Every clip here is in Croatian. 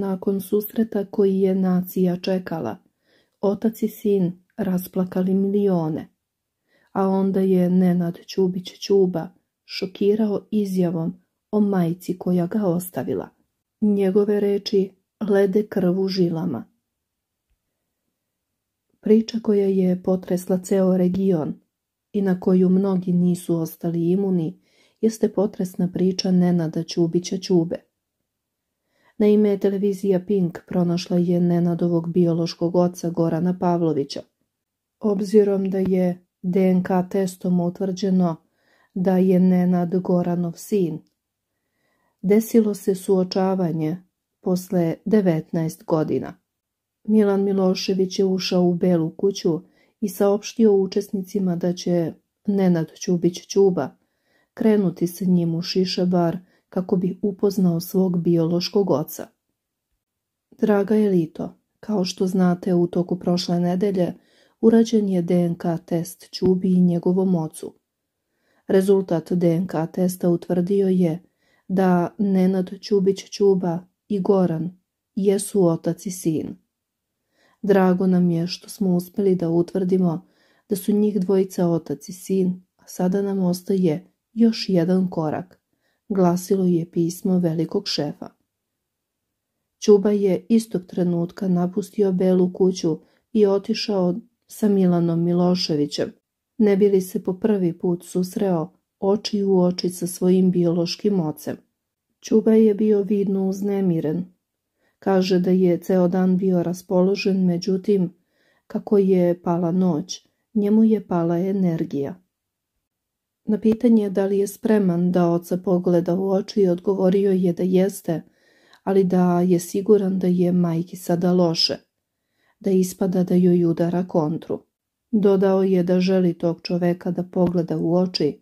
nakon susreta koji je nacija čekala. Otac i sin rasplakali milione. A onda je Nenad Ćubić Ćuba šokirao izjavom o majci koja ga ostavila. Njegove reči lede krvu žilama. Priča koja je potresla ceo region i na koju mnogi nisu ostali imuni jeste potresna priča Nenada Ćubića Ćube. Na ime televizija Pink pronašla je Nenadovog biološkog oca Gorana Pavlovića. Obzirom da je DNK testom utvrđeno da je Nenad Goranov sin, desilo se suočavanje posle 19 godina. Milan Milošević je ušao u Belu kuću i saopštio učesnicima da će Nenad Ćubić Ćuba krenuti sa njim u Šišabar kako bi upoznao svog biološkog oca. Draga je Lito, kao što znate u toku prošle nedelje urađen je DNK test Čubi i njegovom ocu. Rezultat DNK testa utvrdio je da Nenad Čubić Čuba i Goran jesu otac i sin. Drago nam je što smo uspjeli da utvrdimo da su njih dvojica otac i sin, a sada nam ostaje još jedan korak glasilo je pismo velikog šefa. Čuba je istog trenutka napustio Belu kuću i otišao sa Milanom Miloševićem, ne bi li se po prvi put susreo oči u oči sa svojim biološkim ocem. Čuba je bio vidno uznemiren. Kaže da je ceo dan bio raspoložen, međutim, kako je pala noć, njemu je pala energija. Na pitanje da li je spreman da oca pogleda u oči i odgovorio je da jeste, ali da je siguran da je majki sada loše, da ispada da joj udara kontru. Dodao je da želi tog čoveka da pogleda u oči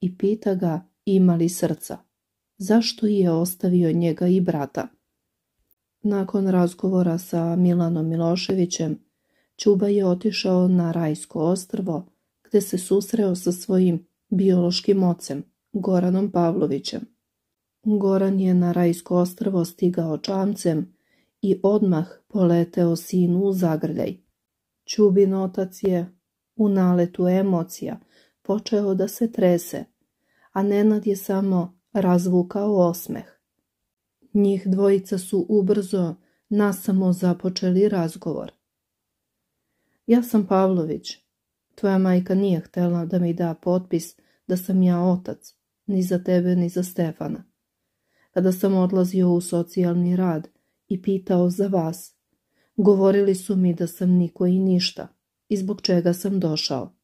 i pita ga ima li srca. Zašto je ostavio njega i brata? Nakon razgovora sa Milanom Miloševićem, čuba je otišao na Rajsko ostrvo, gde se susreo sa svojim biološkim ocem, Goranom Pavlovićem. Goran je na Rajsko ostrvo stigao čamcem i odmah poleteo sinu u zagrljaj. Čubin otac je, u naletu emocija, počeo da se trese, a Nenad je samo razvukao osmeh. Njih dvojica su ubrzo nasamo započeli razgovor. Ja sam Pavlović, Tvoja majka nije htjela da mi da potpis da sam ja otac, ni za tebe, ni za Stefana. Kada sam odlazio u socijalni rad i pitao za vas, govorili su mi da sam niko i ništa i zbog čega sam došao.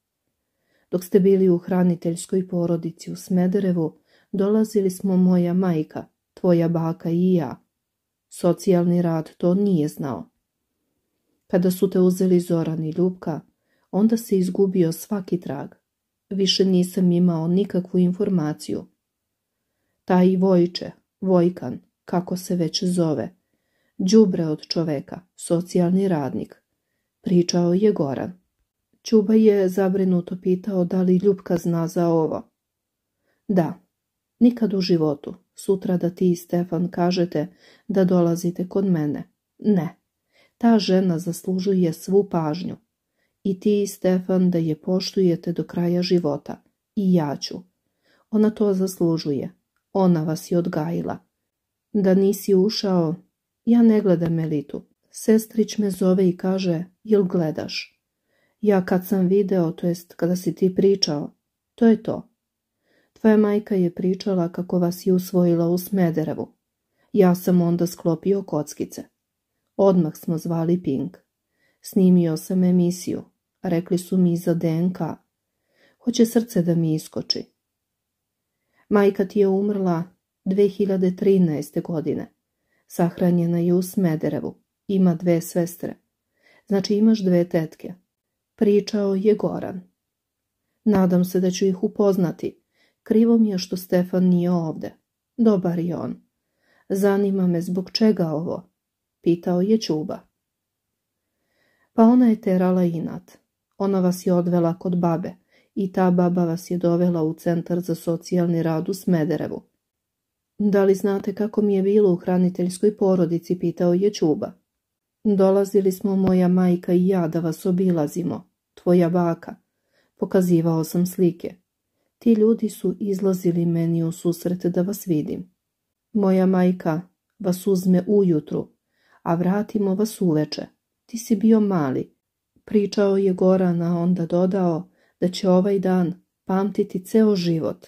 Dok ste bili u hraniteljskoj porodici u Smederevu, dolazili smo moja majka, tvoja baka i ja. Socijalni rad to nije znao. Kada su te uzeli Zoran i Ljubka, onda se izgubio svaki trag. Više nisam imao nikakvu informaciju. Taj Vojče, Vojkan, kako se već zove, đubre od čoveka, socijalni radnik, pričao je Goran. Čuba je zabrinuto pitao da li Ljubka zna za ovo. Da, nikad u životu, sutra da ti i Stefan kažete da dolazite kod mene. Ne, ta žena zaslužuje svu pažnju. I ti, Stefan, da je poštujete do kraja života. I ja ću. Ona to zaslužuje. Ona vas je odgajila. Da nisi ušao, ja ne gledam elitu. Sestrić me zove i kaže, jel gledaš? Ja kad sam video, to jest kada si ti pričao, to je to. Tvoja majka je pričala kako vas je usvojila u Smederevu. Ja sam onda sklopio kockice. Odmah smo zvali Pink. Snimio sam emisiju rekli su mi za DNK. Hoće srce da mi iskoči. Majka ti je umrla 2013. godine. Sahranjena je u Smederevu. Ima dve sestre. Znači imaš dve tetke. Pričao je Goran. Nadam se da ću ih upoznati. Krivo mi je što Stefan nije ovde. Dobar je on. Zanima me zbog čega ovo? Pitao je Čuba. Pa ona je terala inat. Ona vas je odvela kod babe i ta baba vas je dovela u centar za socijalni rad u Smederevu. Da li znate kako mi je bilo u hraniteljskoj porodici, pitao je Čuba. Dolazili smo moja majka i ja da vas obilazimo, tvoja baka. Pokazivao sam slike. Ti ljudi su izlazili meni u susret da vas vidim. Moja majka vas uzme ujutru, a vratimo vas uveče. Ti si bio mali, Pričao je Goran, a onda dodao da će ovaj dan pamtiti ceo život.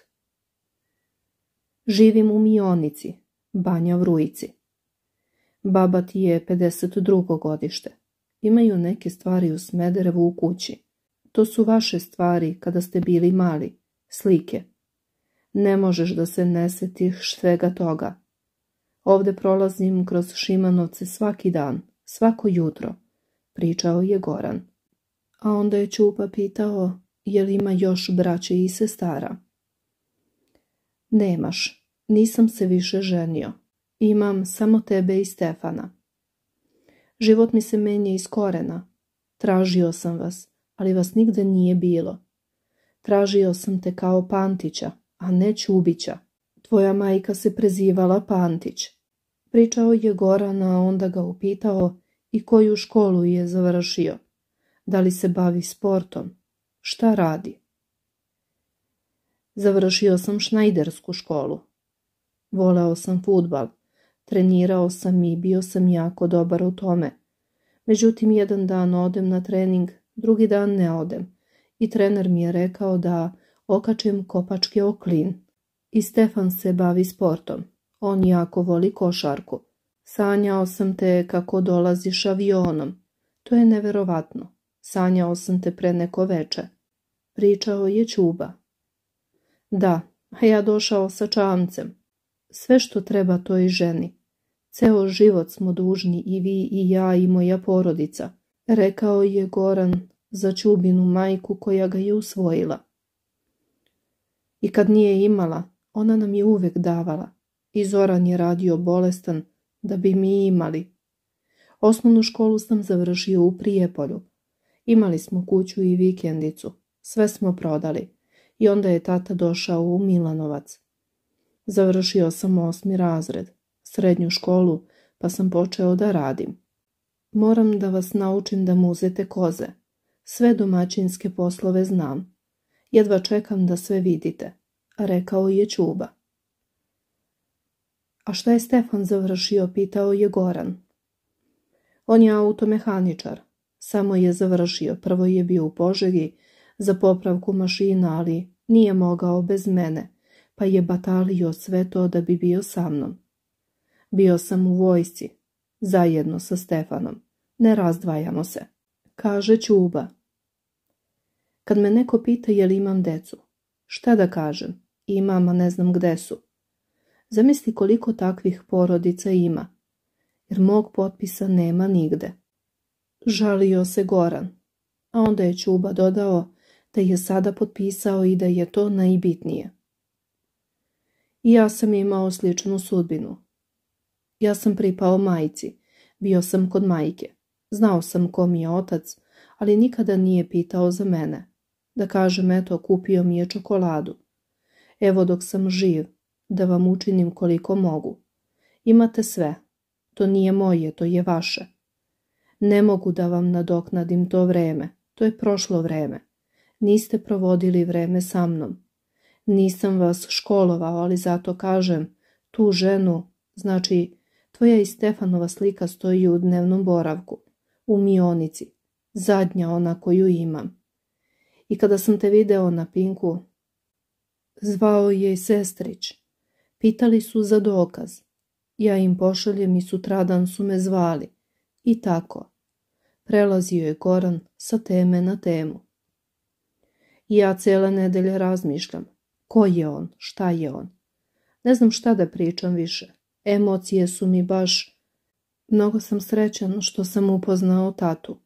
Živim u Mionici, Banja Vrujici. Baba ti je 52. godište. Imaju neke stvari u Smederevu u kući. To su vaše stvari kada ste bili mali, slike. Ne možeš da se nesetih svega toga. Ovde prolazim kroz Šimanovce svaki dan, svako jutro, pričao je Goran a onda je Čupa pitao jel ima još braće i sestara. Nemaš, nisam se više ženio. Imam samo tebe i Stefana. Život mi se menje iz korena. Tražio sam vas, ali vas nigde nije bilo. Tražio sam te kao Pantića, a ne Čubića. Tvoja majka se prezivala Pantić. Pričao je Goran, a onda ga upitao i koju školu je završio da li se bavi sportom, šta radi. Završio sam šnajdersku školu. Voleo sam futbal, trenirao sam i bio sam jako dobar u tome. Međutim, jedan dan odem na trening, drugi dan ne odem i trener mi je rekao da okačem kopačke oklin. I Stefan se bavi sportom. On jako voli košarku. Sanjao sam te kako dolaziš avionom. To je neverovatno. Sanjao sam te pre neko veče. Pričao je Ćuba. Da, a ja došao sa čamcem. Sve što treba toj ženi. Ceo život smo dužni i vi i ja i moja porodica, rekao je Goran za Ćubinu majku koja ga je usvojila. I kad nije imala, ona nam je uvek davala. I Zoran je radio bolestan da bi mi imali. Osnovnu školu sam završio u Prijepolju, Imali smo kuću i vikendicu. Sve smo prodali. I onda je tata došao u Milanovac. Završio sam osmi razred, srednju školu, pa sam počeo da radim. Moram da vas naučim da muzete koze. Sve domaćinske poslove znam. Jedva čekam da sve vidite, rekao je čuba. A šta je Stefan završio, pitao je Goran. On je automehaničar, samo je završio. Prvo je bio u požegi za popravku mašina, ali nije mogao bez mene, pa je batalio sve to da bi bio sa mnom. Bio sam u vojsci, zajedno sa Stefanom. Ne razdvajamo se. Kaže Ćuba. Kad me neko pita je li imam decu, šta da kažem? Imam, a ne znam gde su. Zamisli koliko takvih porodica ima, jer mog potpisa nema nigde žalio se Goran. A onda je Čuba dodao da je sada potpisao i da je to najbitnije. ja sam imao sličnu sudbinu. Ja sam pripao majci, bio sam kod majke. Znao sam ko mi je otac, ali nikada nije pitao za mene. Da kažem, eto, kupio mi je čokoladu. Evo dok sam živ, da vam učinim koliko mogu. Imate sve. To nije moje, to je vaše. Ne mogu da vam nadoknadim to vreme. To je prošlo vreme. Niste provodili vreme sa mnom. Nisam vas školovao, ali zato kažem, tu ženu, znači, tvoja i Stefanova slika stoji u dnevnom boravku, u mionici, zadnja ona koju imam. I kada sam te video na pinku, zvao je i sestrić. Pitali su za dokaz. Ja im pošaljem i sutradan su me zvali. I tako prelazio je Goran sa teme na temu. ja cijela nedelja razmišljam. Ko je on? Šta je on? Ne znam šta da pričam više. Emocije su mi baš... Mnogo sam srećan što sam upoznao tatu.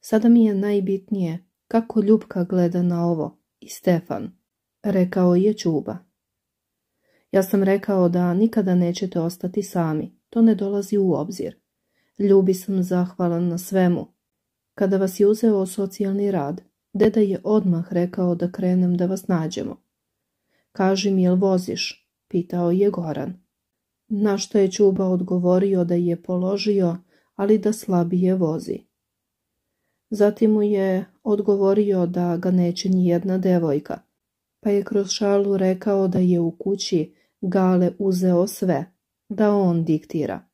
Sada mi je najbitnije kako Ljubka gleda na ovo i Stefan, rekao je Čuba. Ja sam rekao da nikada nećete ostati sami, to ne dolazi u obzir. Ljubi sam zahvalan na svemu. Kada vas je uzeo socijalni rad, deda je odmah rekao da krenem da vas nađemo. Kaži mi jel voziš, pitao je Goran. Na što je Čuba odgovorio da je položio, ali da slabije vozi. Zatim mu je odgovorio da ga neće ni jedna devojka, pa je kroz šalu rekao da je u kući Gale uzeo sve, da on diktira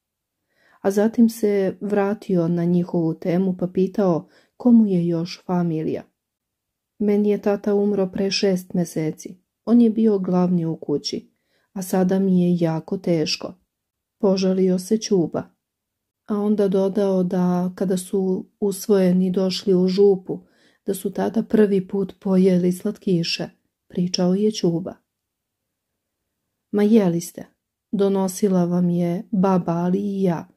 a zatim se vratio na njihovu temu pa pitao komu je još familija. Meni je tata umro pre šest meseci. On je bio glavni u kući, a sada mi je jako teško. Požalio se čuba. A onda dodao da kada su usvojeni došli u župu, da su tada prvi put pojeli slatkiše, pričao je čuba. Ma jeli ste, donosila vam je baba ali i ja,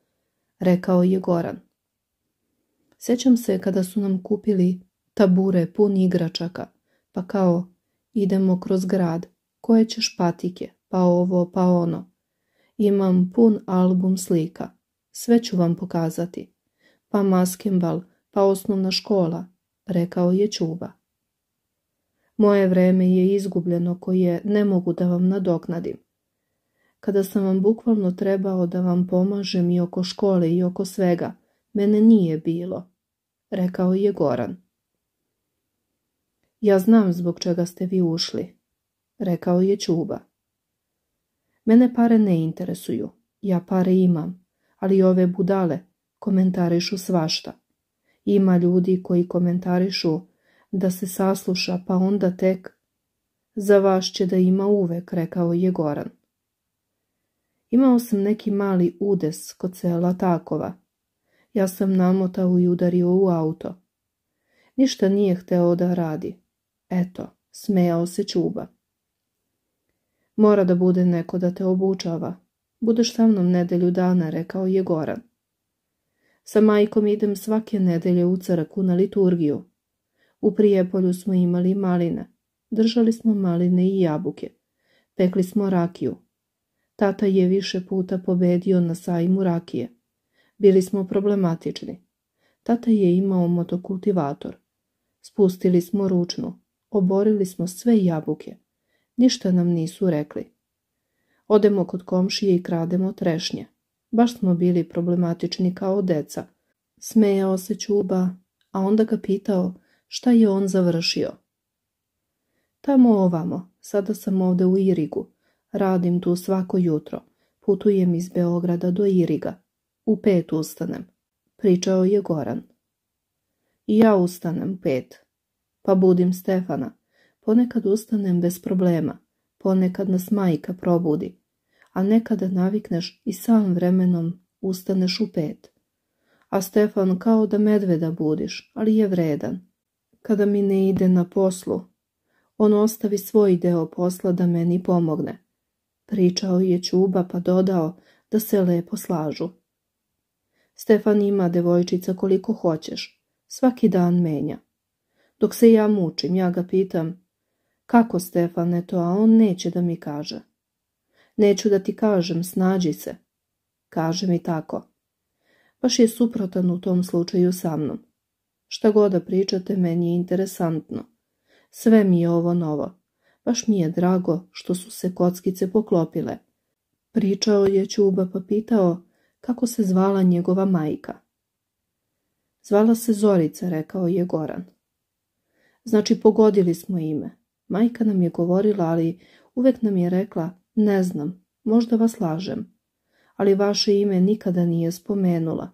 rekao je Goran. Sjećam se kada su nam kupili tabure pun igračaka, pa kao idemo kroz grad, koje ćeš patike, pa ovo, pa ono. Imam pun album slika, sve ću vam pokazati. Pa maskembal, pa osnovna škola, rekao je Čuba. Moje vreme je izgubljeno koje ne mogu da vam nadoknadim kada sam vam bukvalno trebao da vam pomažem i oko škole i oko svega, mene nije bilo, rekao je Goran. Ja znam zbog čega ste vi ušli, rekao je Čuba. Mene pare ne interesuju, ja pare imam, ali ove budale komentarišu svašta. Ima ljudi koji komentarišu da se sasluša pa onda tek... Za vas će da ima uvek, rekao je Goran. Imao sam neki mali udes kod sela Takova. Ja sam namotao i udario u auto. Ništa nije hteo da radi. Eto, smejao se čuba. Mora da bude neko da te obučava. Budeš sa mnom nedelju dana, rekao je Goran. Sa majkom idem svake nedelje u crku na liturgiju. U Prijepolju smo imali maline. Držali smo maline i jabuke. Pekli smo rakiju. Tata je više puta pobedio na sajmu rakije. Bili smo problematični. Tata je imao motokultivator. Spustili smo ručnu. Oborili smo sve jabuke. Ništa nam nisu rekli. Odemo kod komšije i krademo trešnje. Baš smo bili problematični kao deca. Smejao se čuba, a onda ga pitao šta je on završio. Tamo ovamo, sada sam ovde u Irigu. Radim tu svako jutro. Putujem iz Beograda do Iriga. U pet ustanem. Pričao je Goran. I ja ustanem pet. Pa budim Stefana. Ponekad ustanem bez problema. Ponekad nas majka probudi. A nekada navikneš i sam vremenom ustaneš u pet. A Stefan kao da medveda budiš, ali je vredan. Kada mi ne ide na poslu, on ostavi svoj deo posla da meni pomogne. Pričao je Čuba pa dodao da se lepo slažu. Stefan ima devojčica koliko hoćeš. Svaki dan menja. Dok se ja mučim, ja ga pitam. Kako Stefane to, a on neće da mi kaže. Neću da ti kažem, snađi se. Kaže mi tako. Baš je suprotan u tom slučaju sa mnom. Šta god da pričate, meni je interesantno. Sve mi je ovo novo baš mi je drago što su se kockice poklopile. Pričao je čuba pa pitao kako se zvala njegova majka. Zvala se Zorica, rekao je Goran. Znači pogodili smo ime. Majka nam je govorila, ali uvek nam je rekla, ne znam, možda vas lažem, ali vaše ime nikada nije spomenula.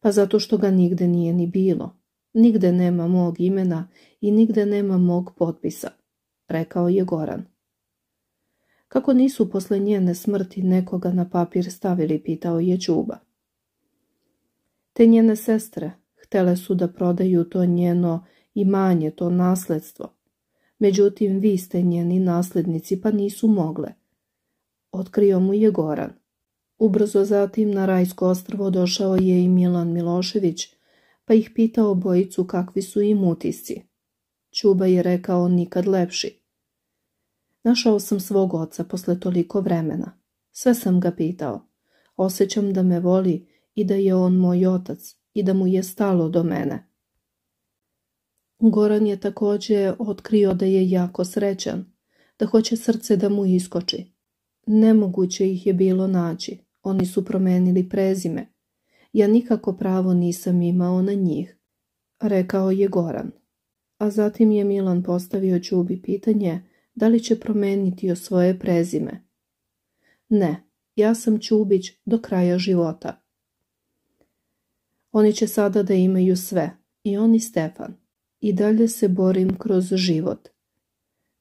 Pa zato što ga nigde nije ni bilo. Nigde nema mog imena i nigde nema mog potpisa rekao je Goran. Kako nisu posle njene smrti nekoga na papir stavili, pitao je Čuba. Te njene sestre htele su da prodaju to njeno imanje, to nasledstvo. Međutim, vi ste njeni nasljednici, pa nisu mogle. Otkrio mu je Goran. Ubrzo zatim na Rajsko ostrvo došao je i Milan Milošević, pa ih pitao bojicu kakvi su im utisci. Čuba je rekao nikad lepši. Našao sam svog oca posle toliko vremena. Sve sam ga pitao. Osećam da me voli i da je on moj otac i da mu je stalo do mene. Goran je također otkrio da je jako srećan, da hoće srce da mu iskoči. Nemoguće ih je bilo naći, oni su promenili prezime. Ja nikako pravo nisam imao na njih, rekao je Goran. A zatim je Milan postavio čubi pitanje da li će promeniti o svoje prezime. Ne, ja sam Čubić do kraja života. Oni će sada da imaju sve, i on i Stefan. I dalje se borim kroz život.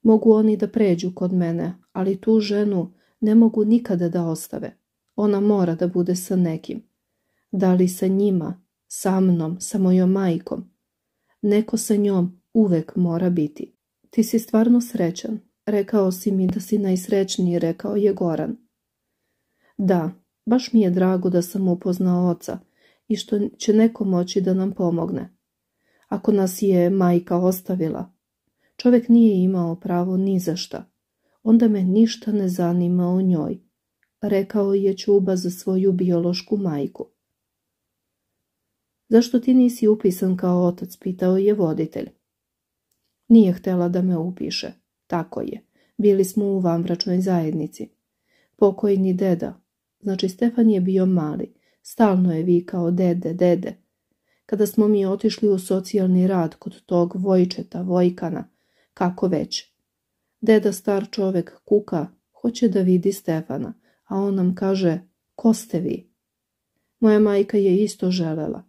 Mogu oni da pređu kod mene, ali tu ženu ne mogu nikada da ostave. Ona mora da bude sa nekim. Da li sa njima, sa mnom, sa mojom majkom. Neko sa njom uvek mora biti. Ti si stvarno srećan Rekao si mi da si najsrećniji, rekao je Goran. Da, baš mi je drago da sam upoznao oca i što će neko moći da nam pomogne. Ako nas je majka ostavila, čovjek nije imao pravo ni za šta. Onda me ništa ne zanima o njoj, rekao je Čuba za svoju biološku majku. Zašto ti nisi upisan kao otac, pitao je voditelj. Nije htjela da me upiše. Tako je. Bili smo u vanbračnoj zajednici. Pokojni deda. Znači, Stefan je bio mali. Stalno je vikao dede, dede. Kada smo mi otišli u socijalni rad kod tog Vojčeta, Vojkana, kako već. Deda star čovek kuka, hoće da vidi Stefana, a on nam kaže, ko ste vi? Moja majka je isto želela.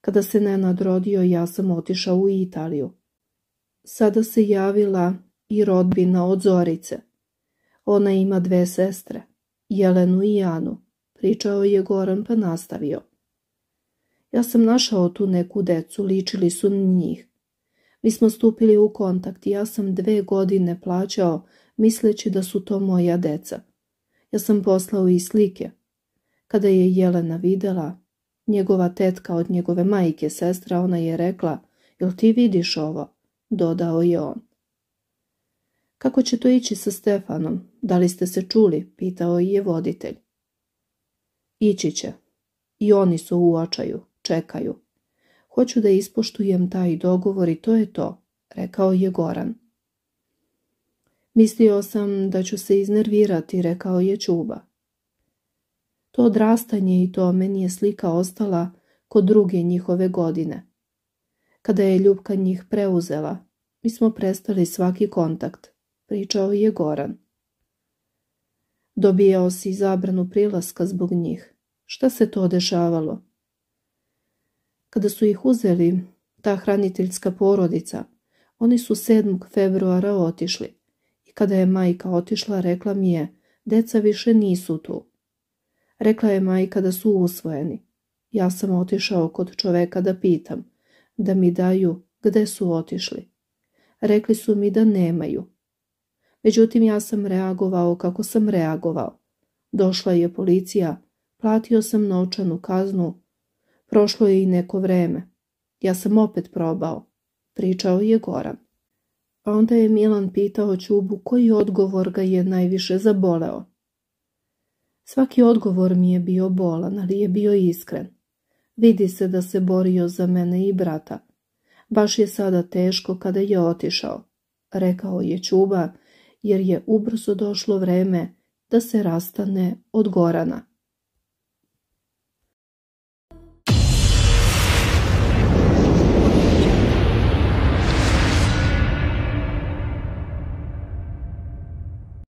Kada se Nenad rodio, ja sam otišao u Italiju. Sada se javila i rodbina od Zorice. Ona ima dve sestre, Jelenu i Janu, pričao je Goran pa nastavio. Ja sam našao tu neku decu, ličili su njih. Mi smo stupili u kontakt i ja sam dve godine plaćao misleći da su to moja deca. Ja sam poslao i slike. Kada je Jelena videla, njegova tetka od njegove majke, sestra, ona je rekla, jel ti vidiš ovo? Dodao je on. Kako će to ići sa Stefanom? Da li ste se čuli? Pitao je voditelj. Ići će. I oni su u očaju, čekaju. Hoću da ispoštujem taj dogovor i to je to, rekao je Goran. Mislio sam da ću se iznervirati, rekao je Čuba. To odrastanje i to meni je slika ostala kod druge njihove godine. Kada je Ljubka njih preuzela, mi smo prestali svaki kontakt pričao je Goran. Dobijao si zabranu prilaska zbog njih. Šta se to dešavalo? Kada su ih uzeli, ta hraniteljska porodica, oni su 7. februara otišli i kada je majka otišla rekla mi je, deca više nisu tu. Rekla je majka da su usvojeni. Ja sam otišao kod čoveka da pitam, da mi daju gde su otišli. Rekli su mi da nemaju, Međutim, ja sam reagovao kako sam reagovao. Došla je policija, platio sam novčanu kaznu. Prošlo je i neko vreme. Ja sam opet probao. Pričao je Goran. A pa onda je Milan pitao Ćubu koji odgovor ga je najviše zaboleo. Svaki odgovor mi je bio bolan, ali je bio iskren. Vidi se da se borio za mene i brata. Baš je sada teško kada je otišao, rekao je Ćuba jer je ubrzo došlo vreme da se rastane od Gorana.